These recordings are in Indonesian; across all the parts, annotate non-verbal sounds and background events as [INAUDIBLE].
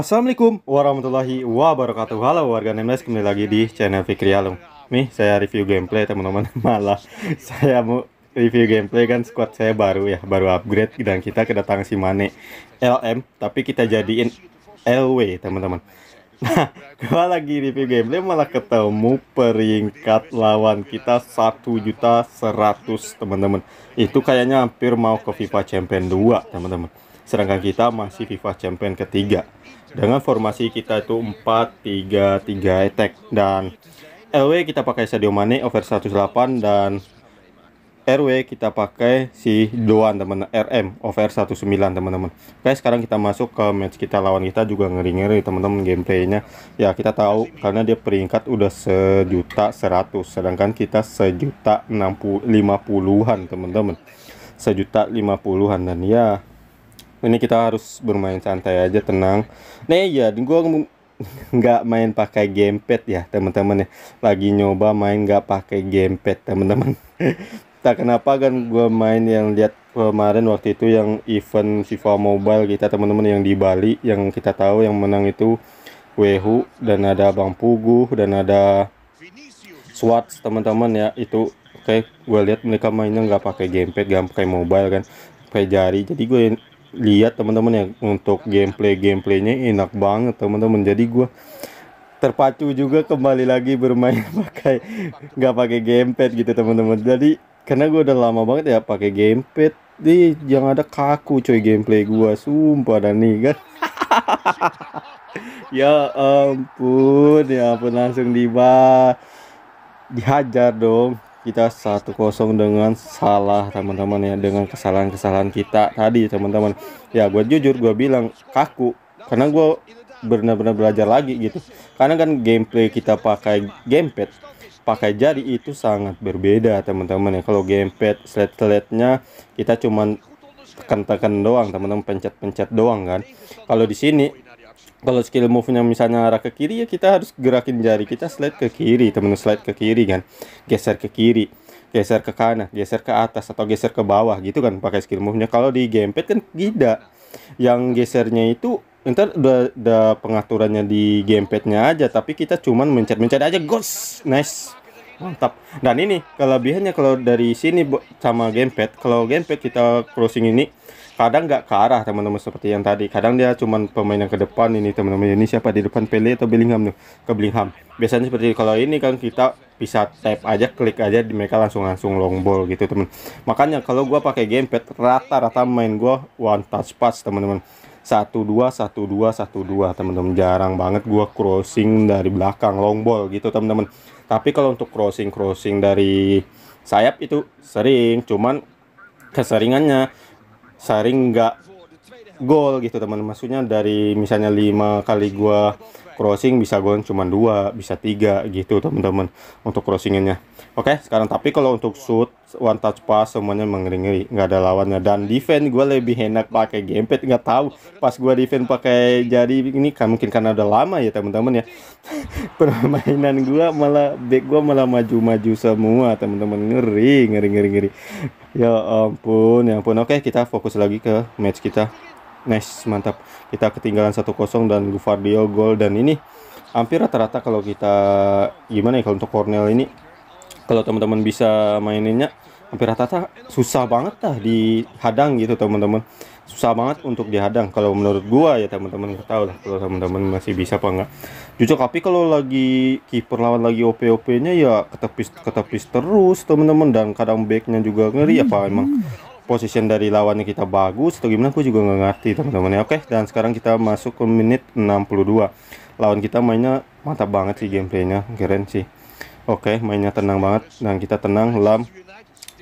Assalamualaikum warahmatullahi wabarakatuh Halo warga Nameless kembali lagi di channel Fikri Alung Nih saya review gameplay teman-teman [LAUGHS] Malah saya mau review gameplay kan squad saya baru ya Baru upgrade dan kita kedatangan si Mane LM Tapi kita jadiin LW teman-teman [LAUGHS] Nah gua lagi review gameplay malah ketemu peringkat lawan kita 1 juta 100 teman-teman Itu kayaknya hampir mau ke FIFA Champion 2 teman-teman Sedangkan kita masih FIFA Champion ketiga. Dengan formasi kita itu 4-3-3 attack. Dan LW kita pakai Sadio Mane over 108 dan RW kita pakai si Doan teman RM over 19 teman-teman Oke sekarang kita masuk ke match kita lawan kita juga ngeri-ngeri teman-teman gameplaynya ya kita tahu karena dia peringkat udah sejuta 100 sedangkan kita sejuta 60 50-an teman-teman sejuta 50-an dan ya ini kita harus bermain santai aja tenang nah ya gua [LAUGHS] nggak main pakai gamepad ya teman-teman ya lagi nyoba main nggak pakai gamepad teman-teman [LAUGHS] tak kenapa kan gue main yang lihat kemarin waktu itu yang event FIFA Mobile kita teman-teman yang di Bali yang kita tahu yang menang itu Wehu dan ada Bang Puguh dan ada Swatch teman-teman ya itu oke okay, gue lihat mereka mainnya nggak pakai gamepad nggak pakai mobile kan pakai jari jadi gue lihat teman-teman ya untuk gameplay gameplaynya enak banget teman-teman jadi gue terpacu juga kembali lagi bermain [LAUGHS] pakai nggak pakai gamepad gitu teman-teman jadi karena gue udah lama banget ya pakai gamepad di yang ada kaku coy gameplay gue sumpah dan nih kan [LAUGHS] ya ampun ya ampun langsung diba dihajar dong kita satu kosong dengan salah teman-teman ya dengan kesalahan-kesalahan kita tadi teman-teman ya gue jujur gue bilang kaku karena gue benar-benar belajar lagi gitu karena kan gameplay kita pakai gamepad pakai jari itu sangat berbeda teman-teman ya kalau gamepad slide-slide-nya kita cuman tekan-tekan doang teman-teman pencet-pencet doang kan kalau di sini kalau skill move-nya misalnya arah ke kiri ya kita harus gerakin jari kita slide ke kiri temen slide ke kiri kan geser ke kiri geser ke kanan geser ke atas atau geser ke bawah gitu kan pakai skill move-nya kalau di gamepad kan tidak yang gesernya itu ntar udah, udah pengaturannya di gamepadnya aja tapi kita cuman mencet-mencet aja gos nice mantap dan ini kelebihannya kalau dari sini sama gamepad kalau gamepad kita crossing ini kadang nggak ke arah teman-teman seperti yang tadi kadang dia cuma pemain yang ke depan ini teman-teman ini siapa di depan Pele atau Bellingham tuh ke Bellingham biasanya seperti kalau ini kan kita bisa tap aja klik aja di mereka langsung langsung long ball gitu teman makanya kalau gue pakai gamepad rata-rata main gue one touch pass teman-teman satu dua satu dua satu dua teman-teman jarang banget gue crossing dari belakang long ball gitu teman-teman tapi kalau untuk crossing crossing dari sayap itu sering cuman keseringannya sering nggak gol gitu teman maksudnya dari misalnya lima kali gua crossing bisa gue cuma dua bisa tiga gitu teman-teman untuk crossingnya. oke sekarang tapi kalau untuk shoot one touch pass semuanya mengeri-ngeri nggak ada lawannya dan defense gue lebih enak pakai gamepad nggak tahu pas gue defense pakai jari ini kan mungkin karena udah lama ya teman-teman ya [LAUGHS] permainan gue malah back gue malah maju-maju semua teman-teman ngeri ngeri ngeri ngeri ya ampun ya ampun oke kita fokus lagi ke match kita Nice, mantap. Kita ketinggalan 1-0 dan Guvardio gol dan ini hampir rata-rata kalau kita gimana ya kalau untuk Cornell ini kalau teman-teman bisa maininnya hampir rata-rata susah banget lah dihadang gitu teman-teman susah banget untuk dihadang kalau menurut gua ya teman-teman nggak tahu lah kalau teman-teman masih bisa apa enggak jujur tapi kalau lagi kiper lawan lagi op op nya ya ketepis ketepis terus teman-teman dan kadang backnya juga ngeri apa emang position dari lawannya kita bagus atau gimana aku juga nggak ngerti teman-teman ya oke dan sekarang kita masuk ke menit 62 lawan kita mainnya mantap banget sih gameplaynya keren sih oke mainnya tenang banget dan kita tenang lam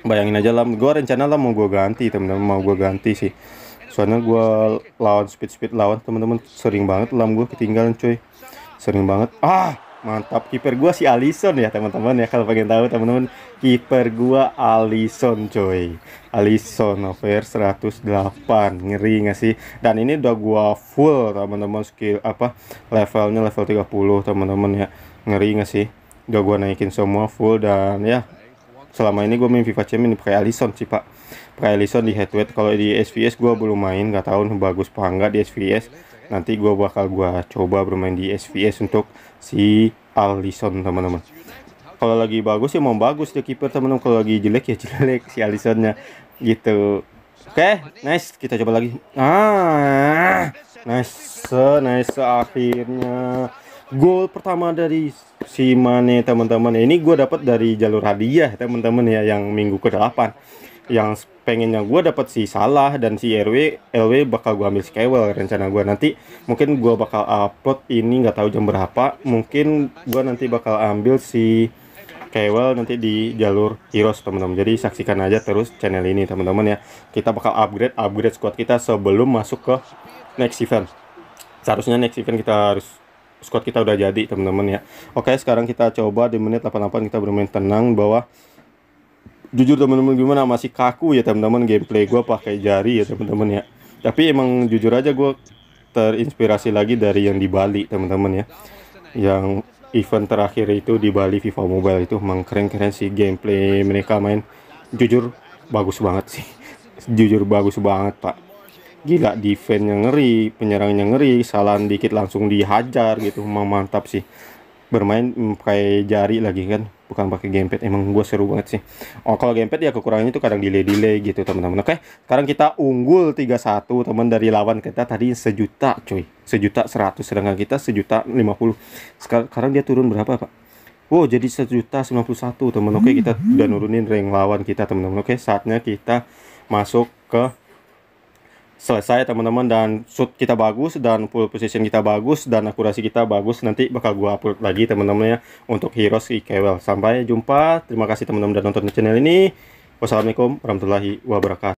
bayangin aja lam gue rencana lam mau gue ganti teman-teman mau gue ganti sih soalnya gue lawan speed speed lawan teman-teman sering banget lam gue ketinggalan cuy sering banget ah Mantap kiper gua si Alison ya teman-teman ya kalau pengen tahu teman-teman kiper gua Alison coy. Alison over 108 ngeri nggak sih? Dan ini udah gua full teman-teman skill apa levelnya level 30 teman-teman ya. Ngeri nggak sih? Udah gua naikin semua full dan ya selama ini gua main FIFA Champion pakai Alison sih pak pakai Alison di head to head kalau di SVS gua belum main nggak tahu bagus apa enggak di SVS nanti gua bakal gua coba bermain di SVS untuk si Alison teman-teman kalau lagi bagus ya mau bagus dia kiper teman-teman kalau lagi jelek ya jelek si Alisonnya gitu oke okay, nice kita coba lagi ah nice nice akhirnya gol pertama dari si Mane teman-teman ini gue dapat dari jalur hadiah teman-teman ya yang minggu ke-8 yang pengennya gue dapat si Salah dan si RW LW bakal gue ambil si rencana gue nanti mungkin gue bakal upload ini nggak tahu jam berapa mungkin gue nanti bakal ambil si skywell nanti di jalur Heroes teman-teman jadi saksikan aja terus channel ini teman-teman ya kita bakal upgrade upgrade squad kita sebelum masuk ke next event seharusnya next event kita harus squad kita udah jadi teman-teman ya oke sekarang kita coba di menit 88 kita bermain tenang bahwa jujur teman-teman gimana masih kaku ya teman-teman gameplay gue pakai jari ya teman-teman ya tapi emang jujur aja gue terinspirasi lagi dari yang di Bali teman-teman ya yang event terakhir itu di Bali FIFA Mobile itu emang keren-keren sih gameplay mereka main jujur bagus banget sih [LAUGHS] jujur bagus banget pak gila defense yang ngeri penyerangnya ngeri salah dikit langsung dihajar gitu emang mantap sih bermain mm, pakai jari lagi kan bukan pakai gamepad emang gue seru banget sih oh kalau gamepad ya kekurangannya itu kadang delay delay gitu teman-teman oke sekarang kita unggul tiga satu teman dari lawan kita tadi sejuta cuy sejuta seratus sedangkan kita sejuta lima puluh sekarang dia turun berapa pak Wow, jadi sejuta sembilan puluh satu teman. Oke, kita udah nurunin ring lawan kita teman-teman. Oke, saatnya kita masuk ke selesai teman-teman dan shoot kita bagus dan full position kita bagus dan akurasi kita bagus nanti bakal gua upload lagi teman-teman ya untuk Heroes ikewel sampai jumpa terima kasih teman-teman dan nonton di channel ini wassalamualaikum warahmatullahi wabarakatuh